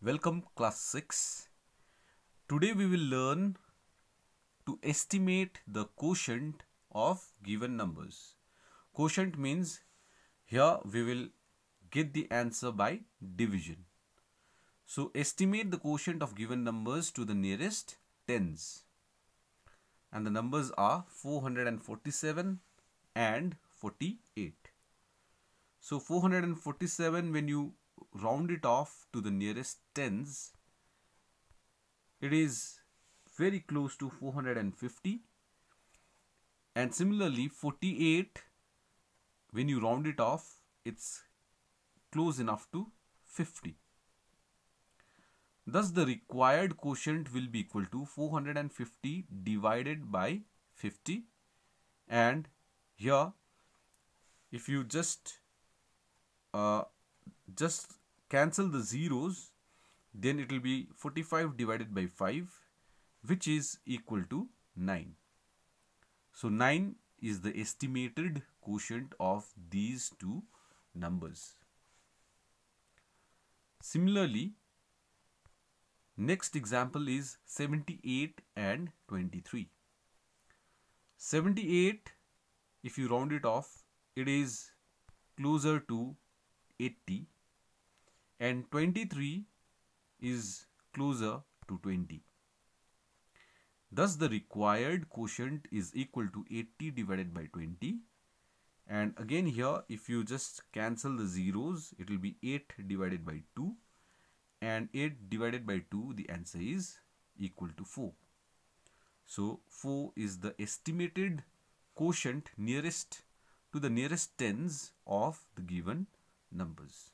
Welcome class 6. Today we will learn to estimate the quotient of given numbers. Quotient means here we will get the answer by division. So estimate the quotient of given numbers to the nearest tens. And the numbers are 447 and 48. So 447 when you round it off to the nearest tens, it is very close to 450 and similarly 48 when you round it off it's close enough to 50. Thus the required quotient will be equal to 450 divided by 50 and here if you just uh, just cancel the zeros then it will be 45 divided by 5 which is equal to 9. So 9 is the estimated quotient of these two numbers. Similarly, next example is 78 and 23. 78, if you round it off, it is closer to 80 and 23 is closer to 20. Thus the required quotient is equal to 80 divided by 20 and again here if you just cancel the zeros it will be 8 divided by 2 and 8 divided by 2 the answer is equal to 4. So 4 is the estimated quotient nearest to the nearest tens of the given numbers.